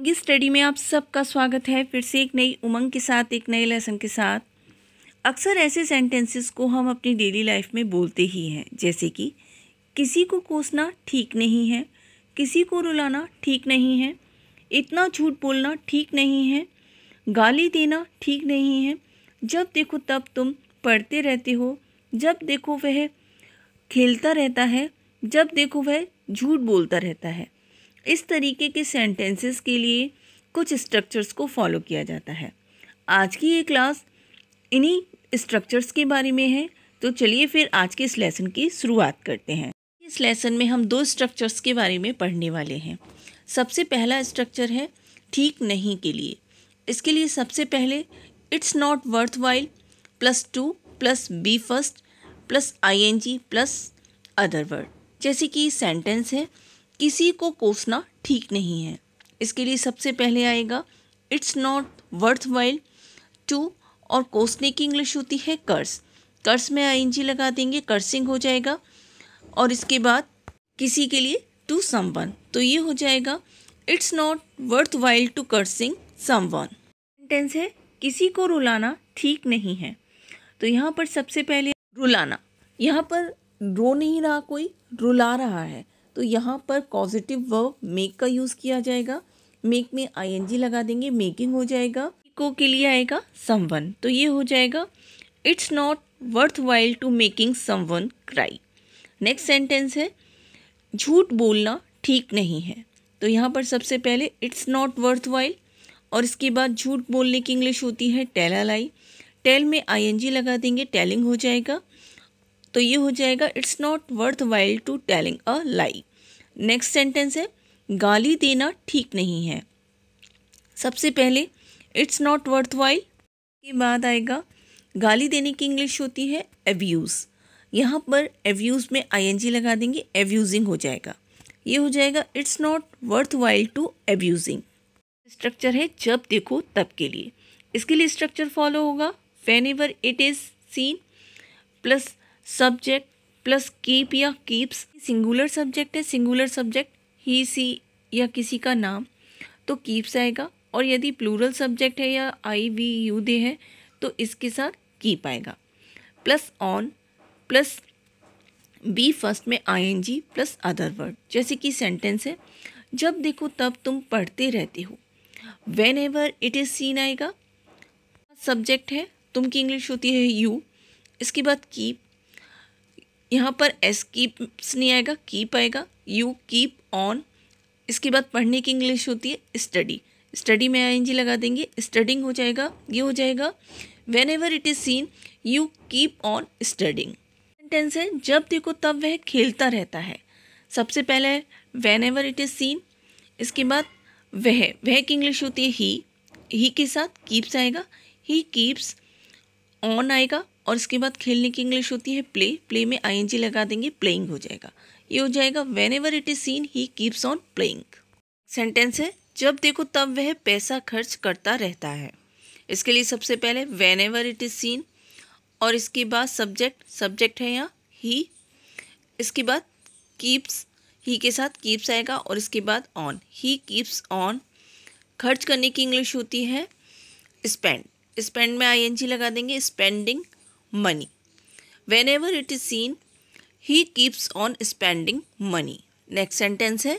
English study में आप सबका स्वागत है फिर से एक नई उमंग के साथ एक नए लेसन के साथ अक्सर ऐसे सेंटेंसेस को हम अपनी डेली लाइफ में बोलते ही हैं जैसे कि किसी को कोसना ठीक नहीं है किसी को रुलाना ठीक नहीं है इतना झूठ बोलना ठीक नहीं है गाली देना ठीक नहीं है जब देखो तब तुम पढ़ते रहते हो जब देखो वह खेलता रहता है जब देखो वह झूठ बोलता रहता है इस तरीके के सेंटेंसेस के लिए कुछ स्ट्रक्चर्स को फॉलो किया जाता है आज की ये क्लास इन्हीं स्ट्रक्चर्स के बारे में है तो चलिए फिर आज के इस लेसन की शुरुआत करते हैं इस लेसन में हम दो स्ट्रक्चर्स के बारे में पढ़ने वाले हैं सबसे पहला स्ट्रक्चर है ठीक नहीं के लिए इसके लिए सबसे पहले it's not worthwhile plus to plus B first plus I N G plus other word जैसे कि सेंटेंस है किसी को कोसना ठीक नहीं है इसके लिए सबसे पहले आएगा it's not worthwhile to और कोसने की इंग्लिश होती है कर्स कर्स में आई लगा देंगे कर्सिंग हो जाएगा और इसके बाद किसी के लिए टू समवन तो ये हो जाएगा it's not worthwhile to cursing someone sentence है किसी को रुलाना ठीक नहीं है तो यहाँ पर सबसे पहले रुलाना यहाँ पर रो नहीं रहा कोई रुला रहा है तो यहाँ पर पॉजिटिव वर्ब मेक का यूज़ किया जाएगा मेक में आईएनजी लगा देंगे मेकिंग हो जाएगा को के लिए आएगा समवन तो ये हो जाएगा it's not worthwhile to making someone cry next sentence है झूठ बोलना ठीक नहीं है तो यहाँ पर सबसे पहले इट्स नॉट वर्थ वाइल और इसके बाद झूठ बोलने की इंग्लिश होती है टेल अलाई टेल में आईएनजी लगा देंगे टेलिंग हो जाएगा तो ये हो जाएगा it's not worthwhile to telling a lie next sentence है गाली देना ठीक नहीं है सबसे पहले इट्स नॉट वर्थ वाइल के बाद आएगा गाली देने की इंग्लिश होती है एव्यूज यहाँ पर एव्यूज़ में आईएनजी लगा देंगे एव्यूजिंग हो जाएगा ये हो जाएगा it's not worthwhile to abusing structure है जब देखो तब के लिए इसके लिए स्ट्रक्चर फॉलो होगा whenever it is seen plus subject plus keep या कीप्स सिंगुलर सब्जेक्ट है सिंगुलर सब्जेक्ट ही सी या किसी का नाम तो कीप्स आएगा और यदि प्लूरल सब्जेक्ट है या आई वी यू दे है तो इसके साथ कीप आएगा plus on plus B first में I N G plus other word जैसे कि सेंटेंस है जब देखो तब तुम पढ़ते रहते हो whenever it is seen आएगा सब्जेक्ट है तुम की इंग्लिश होती है यू इसके बाद कीप यहाँ पर एस कीप्स नहीं आएगा कीप आएगा यू कीप ऑन इसके बाद पढ़ने की इंग्लिश होती है स्टडी स्टडी में आई लगा देंगे स्टडिंग हो जाएगा ये हो जाएगा whenever it is seen you keep on studying sentence है जब देखो तब वह खेलता रहता है सबसे पहले whenever it is seen इसके बाद वह वह की इंग्लिश होती है ही ही के साथ कीप्स आएगा ही कीप्स ऑन आएगा और इसके बाद खेलने की इंग्लिश होती है प्ले प्ले में आई लगा देंगे प्लेइंग हो जाएगा ये हो जाएगा whenever it is seen he keeps on playing sentence है जब देखो तब वह पैसा खर्च करता रहता है इसके लिए सबसे पहले whenever it is seen और इसके बाद सब्जेक्ट सब्जेक्ट है यहाँ ही इसके बाद कीप्स ही के साथ कीप्स आएगा और इसके बाद ऑन ही कीप्स ऑन खर्च करने की इंग्लिश होती है स्पेंड स्पेंड में आई लगा देंगे spending money. Whenever it is seen, he keeps on spending money. Next sentence है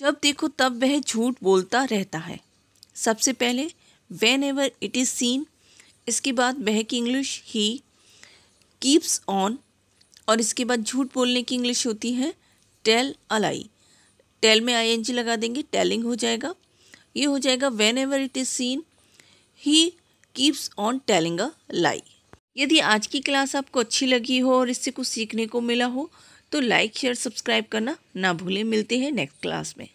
जब देखो तब वह झूठ बोलता रहता है सबसे पहले whenever it is seen इसके बाद वह की इंग्लिश ही कीप्स ऑन और इसके बाद झूठ बोलने की इंग्लिश होती है टेल अलाई टेल में आई एन जी लगा देंगे टेलिंग हो जाएगा ये हो जाएगा whenever it is seen he keeps on telling a lie यदि आज की क्लास आपको अच्छी लगी हो और इससे कुछ सीखने को मिला हो तो लाइक शेयर सब्सक्राइब करना ना भूलें मिलते हैं नेक्स्ट क्लास में